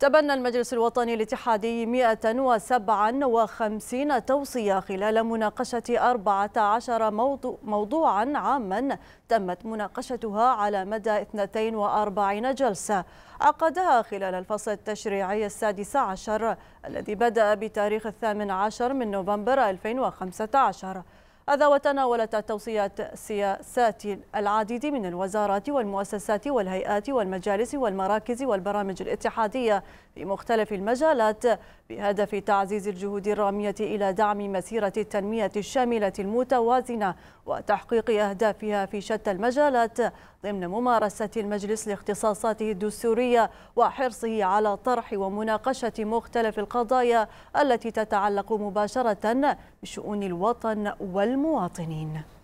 تبنى المجلس الوطني الاتحادي 157 توصية خلال مناقشة 14 موضوعا عاما تمت مناقشتها على مدى 42 جلسة عقدها خلال الفصل التشريعي السادس عشر الذي بدأ بتاريخ الثامن عشر من نوفمبر 2015 هذا وتناولت التوصيات سياسات العديد من الوزارات والمؤسسات والهيئات والمجالس والمراكز والبرامج الاتحادية مختلف المجالات بهدف تعزيز الجهود الرامية إلى دعم مسيرة التنمية الشاملة المتوازنة وتحقيق أهدافها في شتى المجالات ضمن ممارسة المجلس لاختصاصاته الدستورية وحرصه على طرح ومناقشة مختلف القضايا التي تتعلق مباشرة بشؤون الوطن والمواطنين